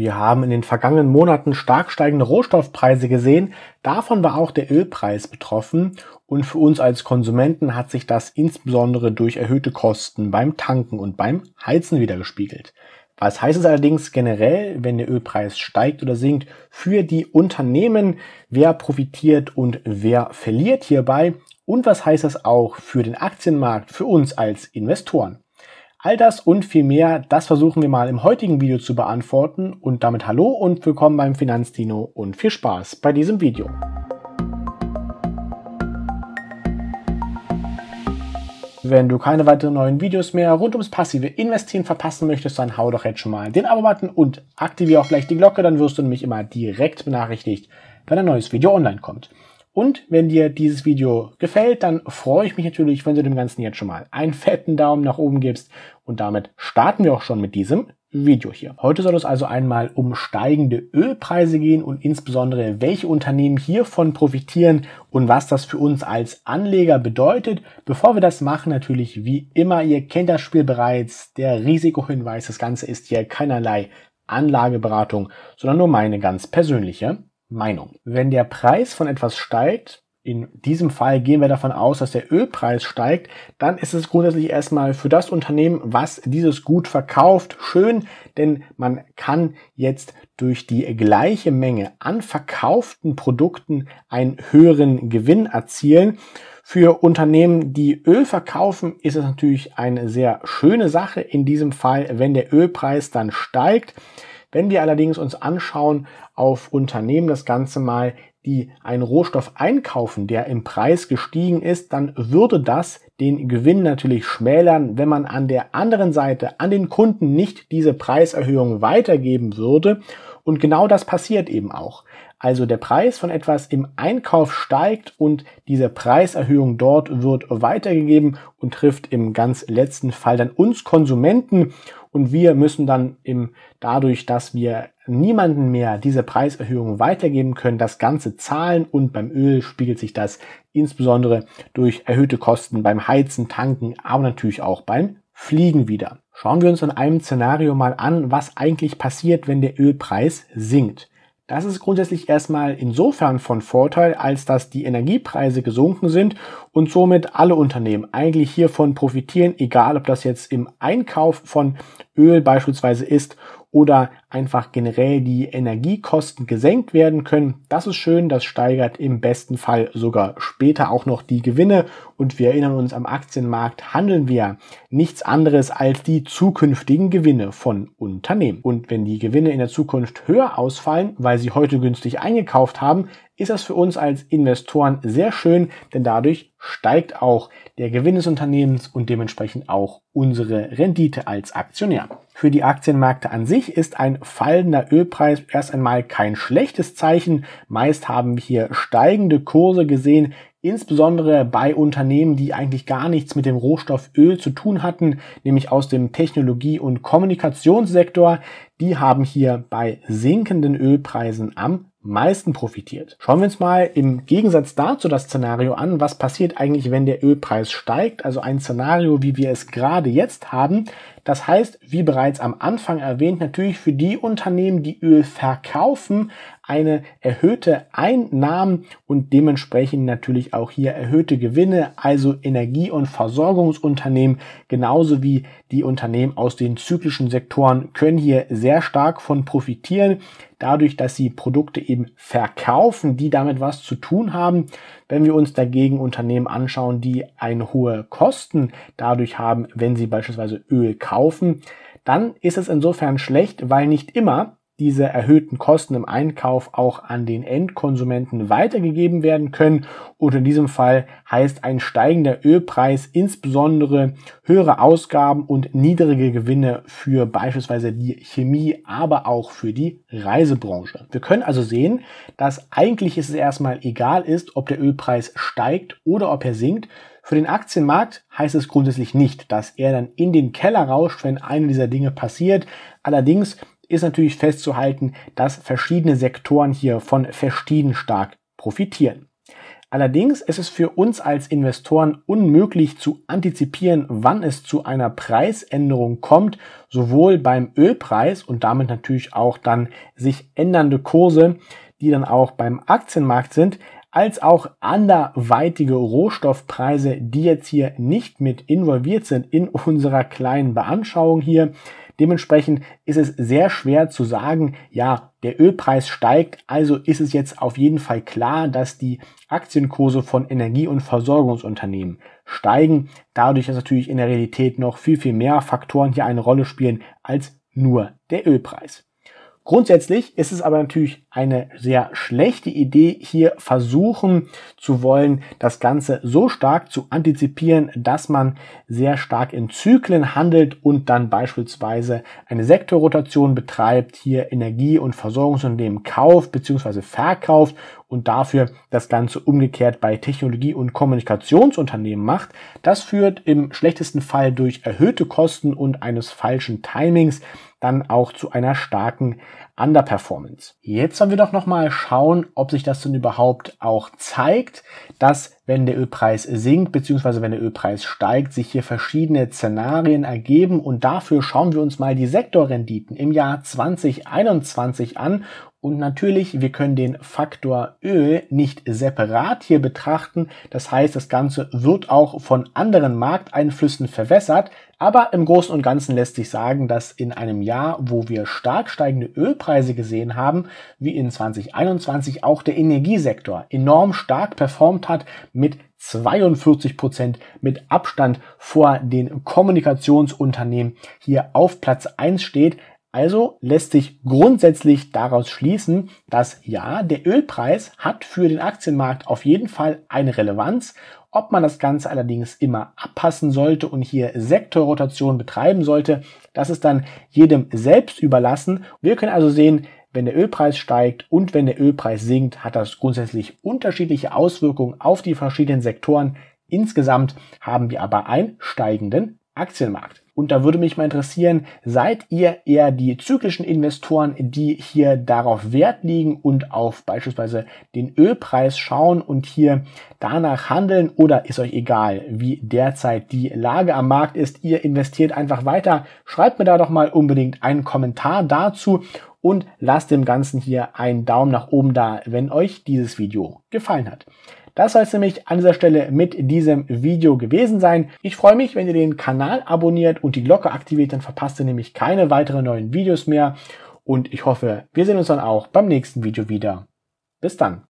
Wir haben in den vergangenen Monaten stark steigende Rohstoffpreise gesehen, davon war auch der Ölpreis betroffen und für uns als Konsumenten hat sich das insbesondere durch erhöhte Kosten beim Tanken und beim Heizen wiedergespiegelt. Was heißt es allerdings generell, wenn der Ölpreis steigt oder sinkt, für die Unternehmen? Wer profitiert und wer verliert hierbei? Und was heißt das auch für den Aktienmarkt, für uns als Investoren? All das und viel mehr, das versuchen wir mal im heutigen Video zu beantworten und damit hallo und willkommen beim Finanzdino und viel Spaß bei diesem Video. Wenn du keine weiteren neuen Videos mehr rund ums passive Investieren verpassen möchtest, dann hau doch jetzt schon mal den Abo-Button und aktiviere auch gleich die Glocke, dann wirst du nämlich immer direkt benachrichtigt, wenn ein neues Video online kommt. Und wenn dir dieses Video gefällt, dann freue ich mich natürlich, wenn du dem Ganzen jetzt schon mal einen fetten Daumen nach oben gibst. Und damit starten wir auch schon mit diesem Video hier. Heute soll es also einmal um steigende Ölpreise gehen und insbesondere welche Unternehmen hiervon profitieren und was das für uns als Anleger bedeutet. Bevor wir das machen, natürlich wie immer, ihr kennt das Spiel bereits, der Risikohinweis, das Ganze ist hier keinerlei Anlageberatung, sondern nur meine ganz persönliche Meinung. Wenn der Preis von etwas steigt, in diesem Fall gehen wir davon aus, dass der Ölpreis steigt, dann ist es grundsätzlich erstmal für das Unternehmen, was dieses Gut verkauft, schön, denn man kann jetzt durch die gleiche Menge an verkauften Produkten einen höheren Gewinn erzielen. Für Unternehmen, die Öl verkaufen, ist es natürlich eine sehr schöne Sache in diesem Fall, wenn der Ölpreis dann steigt wenn wir allerdings uns anschauen auf Unternehmen das Ganze mal, die einen Rohstoff einkaufen, der im Preis gestiegen ist, dann würde das den Gewinn natürlich schmälern, wenn man an der anderen Seite an den Kunden nicht diese Preiserhöhung weitergeben würde. Und genau das passiert eben auch. Also der Preis von etwas im Einkauf steigt und diese Preiserhöhung dort wird weitergegeben und trifft im ganz letzten Fall dann uns Konsumenten und wir müssen dann im, dadurch, dass wir niemanden mehr diese Preiserhöhung weitergeben können, das Ganze zahlen. Und beim Öl spiegelt sich das insbesondere durch erhöhte Kosten beim Heizen, Tanken, aber natürlich auch beim Fliegen wieder. Schauen wir uns in einem Szenario mal an, was eigentlich passiert, wenn der Ölpreis sinkt. Das ist grundsätzlich erstmal insofern von Vorteil, als dass die Energiepreise gesunken sind und somit alle Unternehmen eigentlich hiervon profitieren, egal ob das jetzt im Einkauf von Öl beispielsweise ist oder einfach generell die Energiekosten gesenkt werden können. Das ist schön, das steigert im besten Fall sogar später auch noch die Gewinne und wir erinnern uns, am Aktienmarkt handeln wir nichts anderes als die zukünftigen Gewinne von Unternehmen. Und wenn die Gewinne in der Zukunft höher ausfallen, weil sie heute günstig eingekauft haben, ist das für uns als Investoren sehr schön, denn dadurch steigt auch der Gewinn des Unternehmens und dementsprechend auch unsere Rendite als Aktionär. Für die Aktienmärkte an sich ist ein fallender Ölpreis erst einmal kein schlechtes Zeichen. Meist haben wir hier steigende Kurse gesehen, insbesondere bei Unternehmen, die eigentlich gar nichts mit dem Rohstoff Öl zu tun hatten, nämlich aus dem Technologie- und Kommunikationssektor, die haben hier bei sinkenden Ölpreisen am meisten profitiert. Schauen wir uns mal im Gegensatz dazu das Szenario an, was passiert eigentlich, wenn der Ölpreis steigt, also ein Szenario, wie wir es gerade jetzt haben, das heißt, wie bereits am Anfang erwähnt, natürlich für die Unternehmen, die Öl verkaufen, eine erhöhte Einnahmen und dementsprechend natürlich auch hier erhöhte Gewinne, also Energie- und Versorgungsunternehmen genauso wie die Unternehmen aus den zyklischen Sektoren können hier sehr stark von profitieren, dadurch, dass sie Produkte eben verkaufen, die damit was zu tun haben, wenn wir uns dagegen Unternehmen anschauen, die eine hohe Kosten dadurch haben, wenn sie beispielsweise Öl kaufen, dann ist es insofern schlecht, weil nicht immer diese erhöhten Kosten im Einkauf auch an den Endkonsumenten weitergegeben werden können. Und in diesem Fall heißt ein steigender Ölpreis insbesondere höhere Ausgaben und niedrige Gewinne für beispielsweise die Chemie, aber auch für die Reisebranche. Wir können also sehen, dass eigentlich ist es erstmal egal ist, ob der Ölpreis steigt oder ob er sinkt. Für den Aktienmarkt heißt es grundsätzlich nicht, dass er dann in den Keller rauscht, wenn eine dieser Dinge passiert. Allerdings ist natürlich festzuhalten, dass verschiedene Sektoren hier von verschieden stark profitieren. Allerdings ist es für uns als Investoren unmöglich zu antizipieren, wann es zu einer Preisänderung kommt, sowohl beim Ölpreis und damit natürlich auch dann sich ändernde Kurse, die dann auch beim Aktienmarkt sind, als auch anderweitige Rohstoffpreise, die jetzt hier nicht mit involviert sind in unserer kleinen Beanschauung hier. Dementsprechend ist es sehr schwer zu sagen, ja, der Ölpreis steigt, also ist es jetzt auf jeden Fall klar, dass die Aktienkurse von Energie- und Versorgungsunternehmen steigen. Dadurch, dass natürlich in der Realität noch viel, viel mehr Faktoren hier eine Rolle spielen als nur der Ölpreis. Grundsätzlich ist es aber natürlich eine sehr schlechte Idee, hier versuchen zu wollen, das Ganze so stark zu antizipieren, dass man sehr stark in Zyklen handelt und dann beispielsweise eine Sektorrotation betreibt, hier Energie- und Versorgungsunternehmen kauft bzw. verkauft und dafür das Ganze umgekehrt bei Technologie- und Kommunikationsunternehmen macht. Das führt im schlechtesten Fall durch erhöhte Kosten und eines falschen Timings dann auch zu einer starken Underperformance. Jetzt wollen wir doch nochmal schauen, ob sich das denn überhaupt auch zeigt, dass wenn der Ölpreis sinkt bzw. wenn der Ölpreis steigt, sich hier verschiedene Szenarien ergeben und dafür schauen wir uns mal die Sektorrenditen im Jahr 2021 an und natürlich, wir können den Faktor Ö nicht separat hier betrachten. Das heißt, das Ganze wird auch von anderen Markteinflüssen verwässert. Aber im Großen und Ganzen lässt sich sagen, dass in einem Jahr, wo wir stark steigende Ölpreise gesehen haben, wie in 2021 auch der Energiesektor enorm stark performt hat mit 42 Prozent mit Abstand vor den Kommunikationsunternehmen hier auf Platz 1 steht. Also lässt sich grundsätzlich daraus schließen, dass ja, der Ölpreis hat für den Aktienmarkt auf jeden Fall eine Relevanz. Ob man das Ganze allerdings immer abpassen sollte und hier Sektorrotation betreiben sollte, das ist dann jedem selbst überlassen. Wir können also sehen, wenn der Ölpreis steigt und wenn der Ölpreis sinkt, hat das grundsätzlich unterschiedliche Auswirkungen auf die verschiedenen Sektoren. Insgesamt haben wir aber einen steigenden Aktienmarkt. Und da würde mich mal interessieren, seid ihr eher die zyklischen Investoren, die hier darauf Wert liegen und auf beispielsweise den Ölpreis schauen und hier danach handeln oder ist euch egal, wie derzeit die Lage am Markt ist? Ihr investiert einfach weiter. Schreibt mir da doch mal unbedingt einen Kommentar dazu und lasst dem Ganzen hier einen Daumen nach oben da, wenn euch dieses Video gefallen hat. Das soll es nämlich an dieser Stelle mit diesem Video gewesen sein. Ich freue mich, wenn ihr den Kanal abonniert und die Glocke aktiviert, dann verpasst ihr nämlich keine weiteren neuen Videos mehr. Und ich hoffe, wir sehen uns dann auch beim nächsten Video wieder. Bis dann.